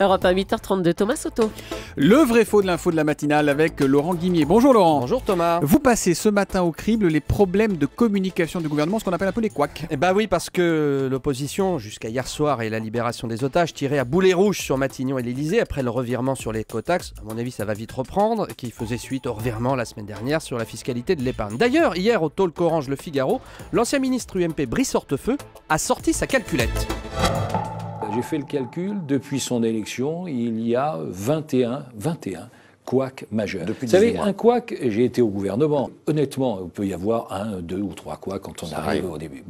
Europe à 8h32, Thomas Soto. Le vrai faux de l'info de la matinale avec Laurent Guimier. Bonjour Laurent. Bonjour Thomas. Vous passez ce matin au crible les problèmes de communication du gouvernement, ce qu'on appelle un peu les couacs. Eh bah oui, parce que l'opposition, jusqu'à hier soir et la libération des otages, tirait à boulet rouge sur Matignon et l'Elysée après le revirement sur les Cotax. À mon avis, ça va vite reprendre, qui faisait suite au revirement la semaine dernière sur la fiscalité de l'épargne. D'ailleurs, hier au talk Orange Le Figaro, l'ancien ministre UMP Brice Hortefeux a sorti sa calculette. J'ai fait le calcul, depuis son élection, il y a 21, 21 couac majeur. Vous savez, un couac, j'ai été au gouvernement. Honnêtement, il peut y avoir un, deux ou trois couacs quand on arrive, au début.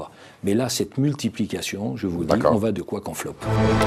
Mais là, cette multiplication, je vous dis, on va de couac en flop.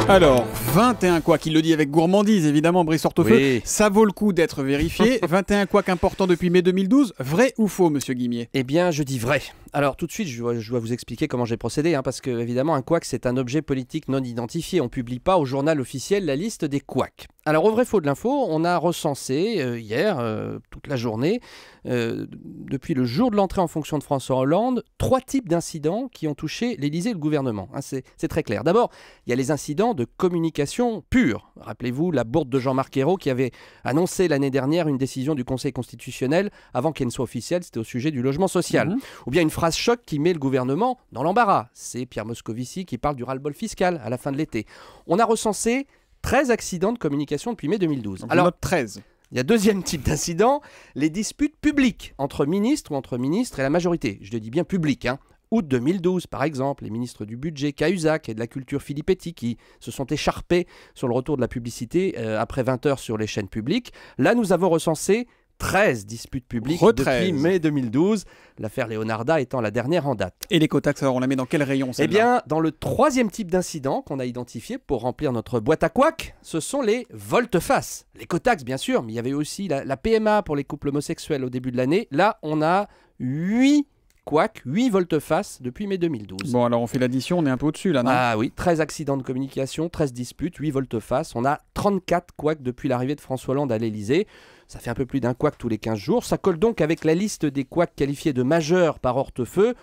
Alors, 21 couacs, il le dit avec gourmandise, évidemment, Brice Hortefeux. Ça vaut le coup d'être vérifié. 21 couacs importants depuis mai 2012. Vrai ou faux, monsieur Guimier Eh bien, je dis vrai. Alors, tout de suite, je dois, vous expliquer comment j'ai procédé, hein, parce que, évidemment, un quack c'est un objet politique non identifié. On ne publie pas au journal officiel la liste des quacks. Alors au vrai faux de l'info, on a recensé euh, hier, euh, toute la journée, euh, depuis le jour de l'entrée en fonction de François Hollande, trois types d'incidents qui ont touché l'Elysée et le gouvernement. Hein, c'est, très clair. D'abord, il y a les incidents de communication pure. Rappelez-vous la bourde de Jean-Marc Ayrault qui avait annoncé l'année dernière une décision du Conseil constitutionnel avant qu'elle ne soit officielle, c'était au sujet du logement social. Mhm. Ou bien une phrase choc qui met le gouvernement dans l'embarras. C'est Pierre Moscovici qui parle du ras-le-bol fiscal à la fin de l'été. On a recensé 13 accidents de communication depuis mai 2012. Alors, 13. Il y a deuxième type d'incident, les disputes publiques entre ministres ou entre ministres et la majorité. Je le dis bien public. Hein. Août 2012, par exemple, les ministres du budget Cahuzac et de la culture Filippetti qui se sont écharpés sur le retour de la publicité euh, après 20 heures sur les chaînes publiques. Là, nous avons recensé 13 disputes publiques depuis mai 2012, l'affaire Leonarda étant la dernière en date. Et l'écotaxe, alors on la met dans quel rayon Eh bien, dans le troisième type d'incident qu'on a identifié pour remplir notre boîte à couac, ce sont les volte-face. L'écotaxe, bien sûr, mais il y avait aussi la, la PMA pour les couples homosexuels au début de l'année. Là, on a 8 Quack, 8 volte-face depuis mai 2012. Bon, alors on fait l'addition, on est un peu au-dessus là, non Ah oui, 13 accidents de communication, 13 disputes, 8 volte-face. On a 34 Quack depuis l'arrivée de François Hollande à l'Elysée. Ça fait un peu plus d'un Quack tous les 15 jours. Ça colle donc avec la liste des Quacks qualifiés de majeurs par hortefeux.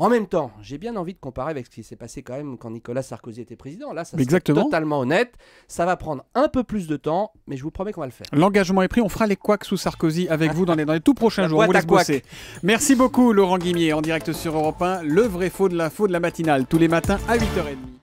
En même temps, j'ai bien envie de comparer avec ce qui s'est passé quand même quand Nicolas Sarkozy était président. Là, ça c'est totalement honnête. Ça va prendre un peu plus de temps, mais je vous promets qu'on va le faire. L'engagement est pris. On fera les quacks sous Sarkozy avec vous dans les, dans les tout prochains jours. On vous laisse Merci beaucoup, Laurent Guimier, en direct sur Europe 1. Le vrai faux de l'info de la matinale, tous les matins à 8h30.